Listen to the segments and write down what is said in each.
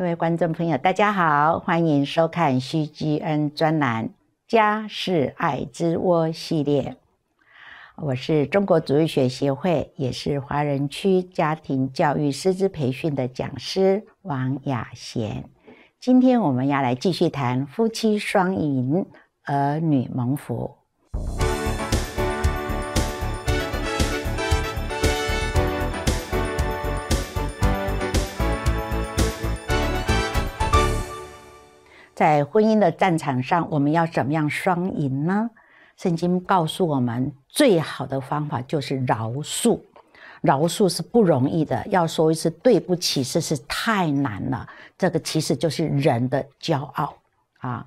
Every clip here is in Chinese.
各位观众朋友，大家好，欢迎收看徐 g 恩专栏《家是爱之窝》系列。我是中国足育学协会，也是华人区家庭教育师资培训的讲师王雅贤。今天我们要来继续谈夫妻双赢，儿女蒙福。在婚姻的战场上，我们要怎么样双赢呢？圣经告诉我们，最好的方法就是饶恕。饶恕是不容易的，要说一次对不起，真是太难了。这个其实就是人的骄傲啊！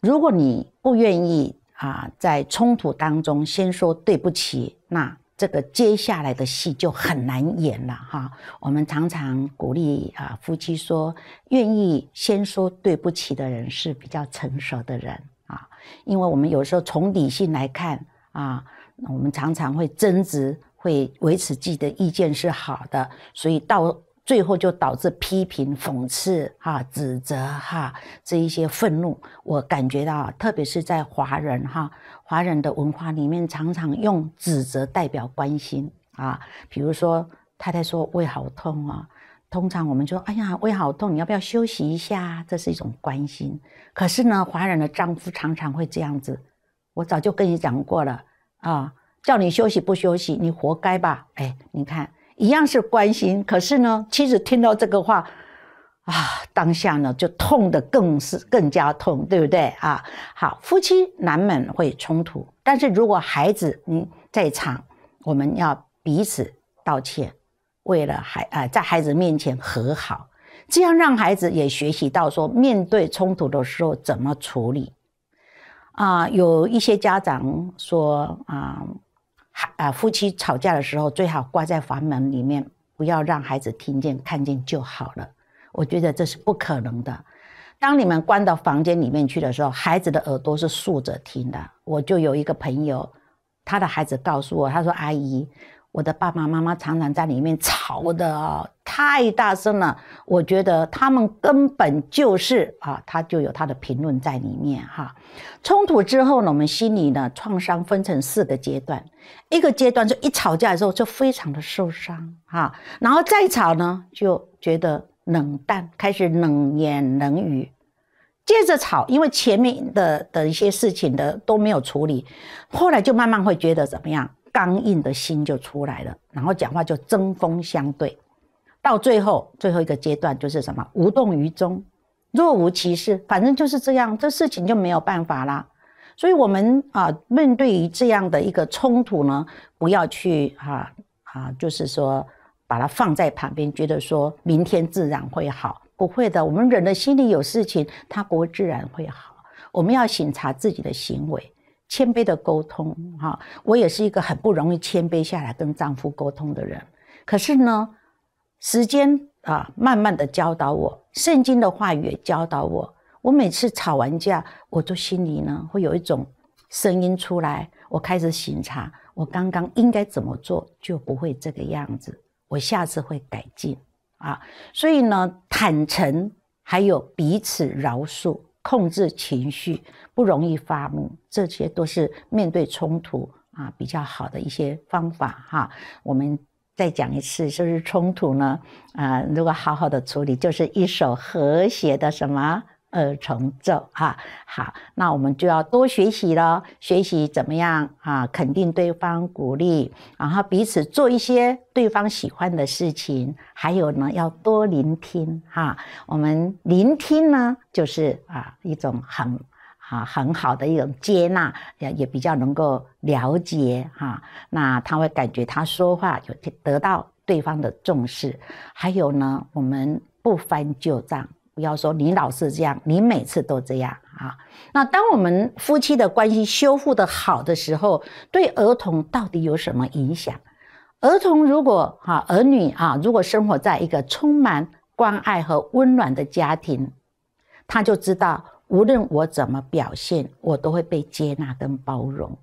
如果你不愿意啊，在冲突当中先说对不起，那。这个接下来的戏就很难演了哈。我们常常鼓励啊夫妻说，愿意先说对不起的人是比较成熟的人啊。因为我们有时候从理性来看啊，我们常常会争执，会维持自己的意见是好的，所以到。最后就导致批评、讽刺哈、指责哈这一些愤怒，我感觉到，特别是在华人哈，华人的文化里面，常常用指责代表关心啊。比如说，太太说胃好痛啊，通常我们就哎呀胃好痛，你要不要休息一下？这是一种关心。可是呢，华人的丈夫常常会这样子。我早就跟你讲过了啊，叫你休息不休息，你活该吧？哎，你看。一样是关心，可是呢，妻子听到这个话，啊，当下呢就痛得更是更加痛，对不对啊？好，夫妻难免会冲突，但是如果孩子嗯在场，我们要彼此道歉，为了孩啊在孩子面前和好，这样让孩子也学习到说面对冲突的时候怎么处理。啊，有一些家长说啊。啊，夫妻吵架的时候最好关在房门里面，不要让孩子听见看见就好了。我觉得这是不可能的。当你们关到房间里面去的时候，孩子的耳朵是竖着听的。我就有一个朋友，他的孩子告诉我，他说：“阿姨。”我的爸爸妈妈常常在里面吵的啊，太大声了。我觉得他们根本就是啊，他就有他的评论在里面哈。冲突之后呢，我们心里的创伤分成四个阶段，一个阶段就一吵架的时候就非常的受伤哈，然后再吵呢就觉得冷淡，开始冷言冷语，接着吵，因为前面的的一些事情的都没有处理，后来就慢慢会觉得怎么样？刚硬的心就出来了，然后讲话就针锋相对，到最后最后一个阶段就是什么无动于衷、若无其事，反正就是这样，这事情就没有办法啦。所以，我们啊，面对于这样的一个冲突呢，不要去哈啊，就是说把它放在旁边，觉得说明天自然会好，不会的。我们人的心里有事情，它不会自然会好。我们要审查自己的行为。谦卑的沟通，哈，我也是一个很不容易谦卑下来跟丈夫沟通的人。可是呢，时间啊，慢慢的教导我，圣经的话语也教导我，我每次吵完架，我就心里呢，会有一种声音出来，我开始醒察，我刚刚应该怎么做，就不会这个样子，我下次会改进啊。所以呢，坦诚，还有彼此饶恕。控制情绪，不容易发怒，这些都是面对冲突啊比较好的一些方法哈。我们再讲一次，就是冲突呢啊，如果好好的处理，就是一首和谐的什么。二重奏哈，好，那我们就要多学习了，学习怎么样啊？肯定对方，鼓励，然后彼此做一些对方喜欢的事情，还有呢，要多聆听哈。我们聆听呢，就是啊，一种很啊很好的一种接纳，也也比较能够了解哈。那他会感觉他说话有得到对方的重视，还有呢，我们不翻旧账。不要说你老是这样，你每次都这样啊。那当我们夫妻的关系修复的好的时候，对儿童到底有什么影响？儿童如果哈儿女啊，如果生活在一个充满关爱和温暖的家庭，他就知道无论我怎么表现，我都会被接纳跟包容，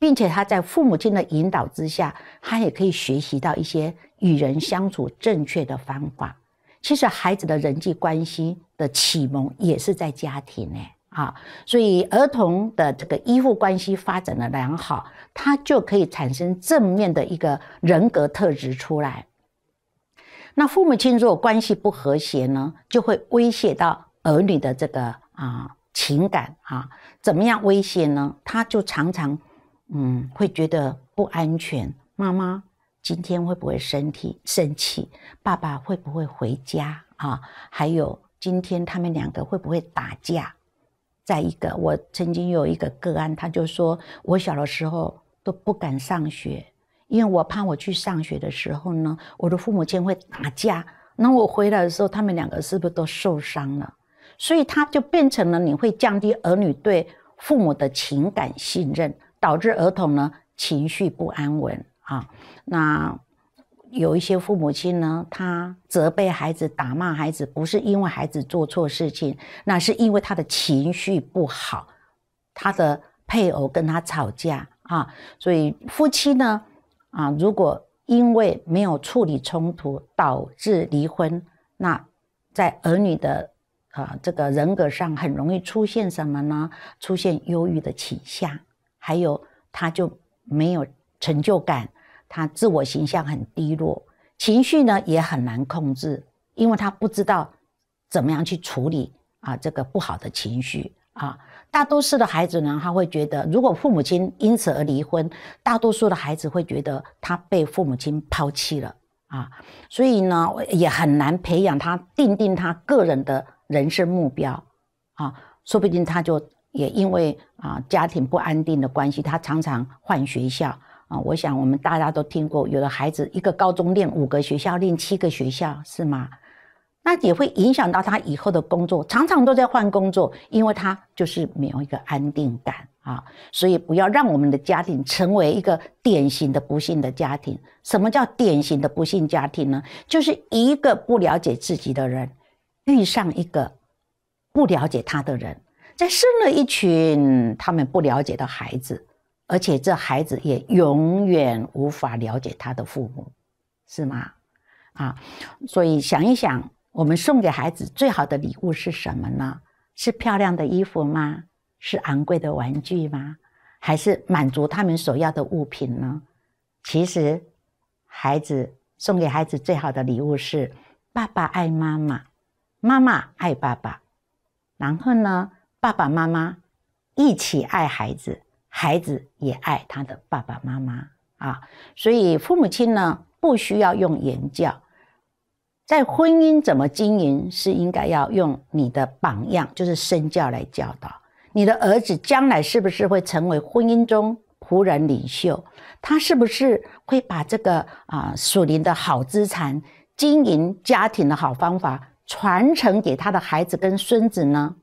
并且他在父母亲的引导之下，他也可以学习到一些与人相处正确的方法。其实孩子的人际关系的启蒙也是在家庭嘞啊，所以儿童的这个依附关系发展的良好，他就可以产生正面的一个人格特质出来。那父母亲如果关系不和谐呢，就会威胁到儿女的这个啊情感啊，怎么样威胁呢？他就常常嗯会觉得不安全，妈妈。今天会不会生气？生气，爸爸会不会回家啊？还有，今天他们两个会不会打架？再一个，我曾经有一个个案，他就说我小的时候都不敢上学，因为我怕我去上学的时候呢，我的父母亲会打架，那我回来的时候，他们两个是不是都受伤了？所以，他就变成了你会降低儿女对父母的情感信任，导致儿童呢情绪不安稳。啊，那有一些父母亲呢，他责备孩子、打骂孩子，不是因为孩子做错事情，那是因为他的情绪不好，他的配偶跟他吵架啊。所以夫妻呢，啊，如果因为没有处理冲突导致离婚，那在儿女的啊这个人格上很容易出现什么呢？出现忧郁的倾向，还有他就没有成就感。他自我形象很低落，情绪呢也很难控制，因为他不知道怎么样去处理啊这个不好的情绪啊。大多数的孩子呢，他会觉得如果父母亲因此而离婚，大多数的孩子会觉得他被父母亲抛弃了啊，所以呢也很难培养他定定他个人的人生目标啊。说不定他就也因为啊家庭不安定的关系，他常常换学校。我想，我们大家都听过，有的孩子一个高中念五个学校，念七个学校，是吗？那也会影响到他以后的工作，常常都在换工作，因为他就是没有一个安定感啊。所以，不要让我们的家庭成为一个典型的不幸的家庭。什么叫典型的不幸家庭呢？就是一个不了解自己的人，遇上一个不了解他的人，在生了一群他们不了解的孩子。而且这孩子也永远无法了解他的父母，是吗？啊，所以想一想，我们送给孩子最好的礼物是什么呢？是漂亮的衣服吗？是昂贵的玩具吗？还是满足他们所要的物品呢？其实，孩子送给孩子最好的礼物是爸爸爱妈妈，妈妈爱爸爸，然后呢，爸爸妈妈一起爱孩子。孩子也爱他的爸爸妈妈啊，所以父母亲呢不需要用言教，在婚姻怎么经营是应该要用你的榜样，就是身教来教导你的儿子，将来是不是会成为婚姻中仆人领袖？他是不是会把这个啊属灵的好资产、经营家庭的好方法传承给他的孩子跟孙子呢？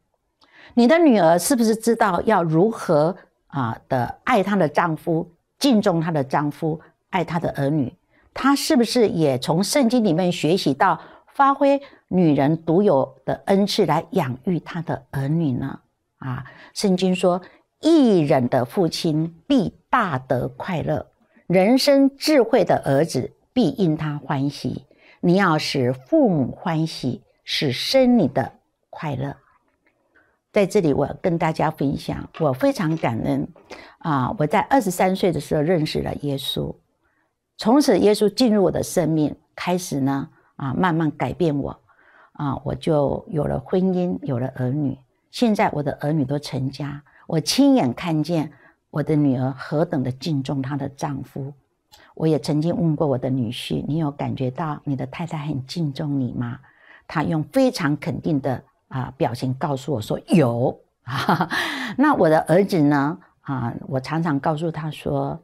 你的女儿是不是知道要如何？啊的爱她的丈夫，敬重她的丈夫，爱她的儿女，她是不是也从圣经里面学习到，发挥女人独有的恩赐来养育她的儿女呢？啊，圣经说，一人的父亲必大得快乐，人生智慧的儿子必因他欢喜。你要使父母欢喜，使生你的快乐。在这里，我跟大家分享，我非常感恩啊！我在二十三岁的时候认识了耶稣，从此耶稣进入我的生命，开始呢，啊，慢慢改变我，啊，我就有了婚姻，有了儿女。现在我的儿女都成家，我亲眼看见我的女儿何等的敬重她的丈夫。我也曾经问过我的女婿：“你有感觉到你的太太很敬重你吗？”他用非常肯定的。啊，表情告诉我说有啊，那我的儿子呢？啊，我常常告诉他说，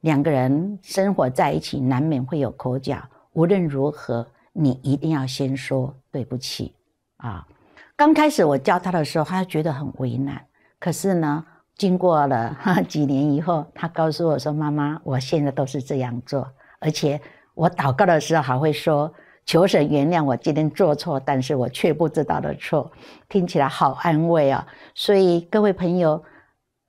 两个人生活在一起难免会有口角，无论如何，你一定要先说对不起啊。刚开始我教他的时候，他觉得很为难。可是呢，经过了 几年以后，他告诉我说，妈妈，我现在都是这样做，而且我祷告的时候还会说。求神原谅我今天做错，但是我却不知道的错，听起来好安慰啊！所以各位朋友，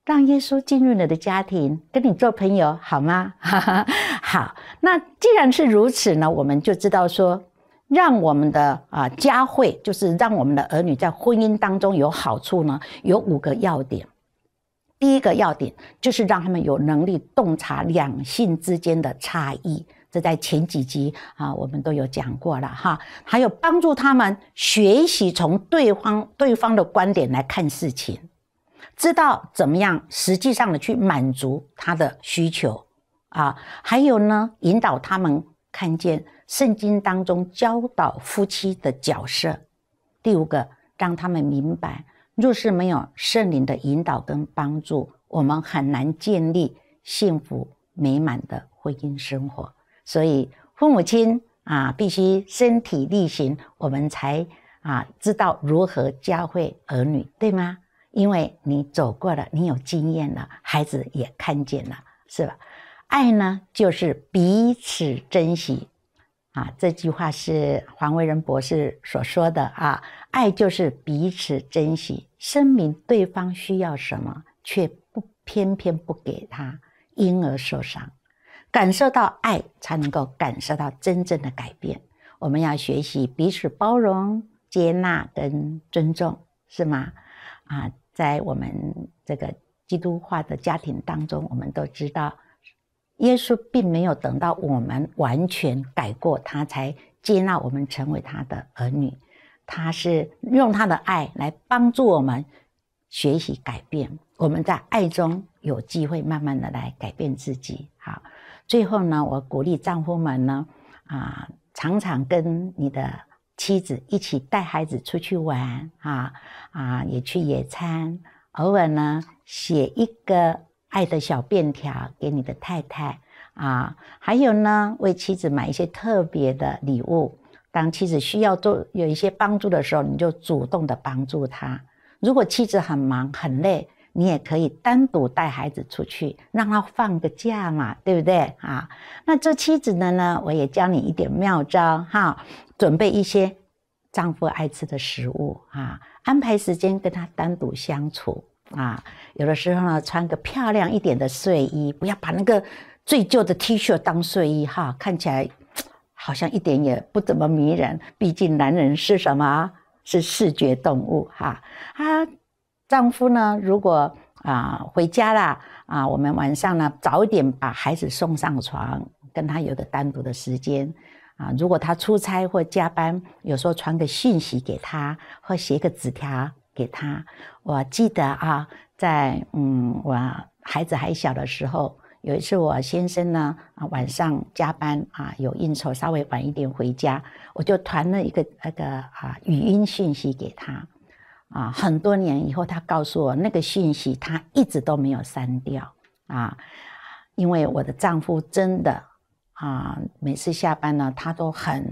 让耶稣进入了的家庭，跟你做朋友好吗？好，那既然是如此呢，我们就知道说，让我们的啊家会，就是让我们的儿女在婚姻当中有好处呢，有五个要点。第一个要点就是让他们有能力洞察两性之间的差异。这在前几集啊，我们都有讲过了哈。还有帮助他们学习从对方对方的观点来看事情，知道怎么样实际上的去满足他的需求啊。还有呢，引导他们看见圣经当中教导夫妻的角色。第五个，让他们明白，若是没有圣灵的引导跟帮助，我们很难建立幸福美满的婚姻生活。所以，父母亲啊，必须身体力行，我们才啊知道如何教会儿女，对吗？因为你走过了，你有经验了，孩子也看见了，是吧？爱呢，就是彼此珍惜，啊，这句话是黄维仁博士所说的啊，爱就是彼此珍惜，声明对方需要什么，却不偏偏不给他，因而受伤。感受到爱，才能够感受到真正的改变。我们要学习彼此包容、接纳跟尊重，是吗？啊，在我们这个基督化的家庭当中，我们都知道，耶稣并没有等到我们完全改过，他才接纳我们成为他的儿女。他是用他的爱来帮助我们学习改变。我们在爱中有机会慢慢的来改变自己。好。最后呢，我鼓励丈夫们呢，啊，常常跟你的妻子一起带孩子出去玩啊啊，也去野餐。偶尔呢，写一个爱的小便条给你的太太啊，还有呢，为妻子买一些特别的礼物。当妻子需要做有一些帮助的时候，你就主动的帮助她。如果妻子很忙很累，你也可以单独带孩子出去，让他放个假嘛，对不对啊？那做妻子的呢，我也教你一点妙招哈，准备一些丈夫爱吃的食物啊，安排时间跟他单独相处啊。有的时候呢，穿个漂亮一点的睡衣，不要把那个最旧的 T 恤当睡衣哈，看起来好像一点也不怎么迷人。毕竟男人是什么？是视觉动物哈，他。丈夫呢？如果啊回家了啊，我们晚上呢早一点把孩子送上床，跟他有个单独的时间啊。如果他出差或加班，有时候传个讯息给他，或写个纸条给他。我记得啊，在嗯，我孩子还小的时候，有一次我先生呢啊晚上加班啊有应酬，稍微晚一点回家，我就传了一个那个啊语音信息给他。啊，很多年以后，他告诉我那个信息，他一直都没有删掉啊，因为我的丈夫真的啊，每次下班呢，他都很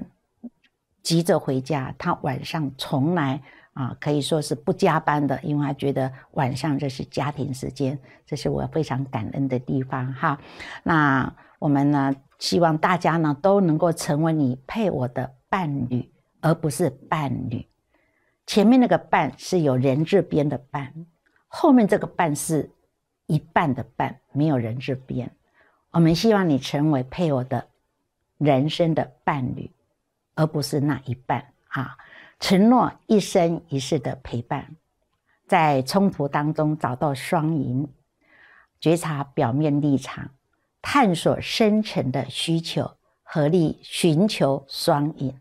急着回家，他晚上从来啊，可以说是不加班的，因为他觉得晚上这是家庭时间，这是我非常感恩的地方哈。那我们呢，希望大家呢都能够成为你配我的伴侣，而不是伴侣。前面那个半是有人字边的半，后面这个半是一半的半，没有人字边。我们希望你成为配偶的人生的伴侣，而不是那一半啊！承诺一生一世的陪伴，在冲突当中找到双赢，觉察表面立场，探索深层的需求，合力寻求双赢。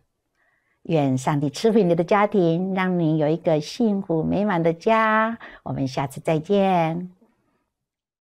愿上帝赐福你的家庭，让你有一个幸福美满的家。我们下次再见。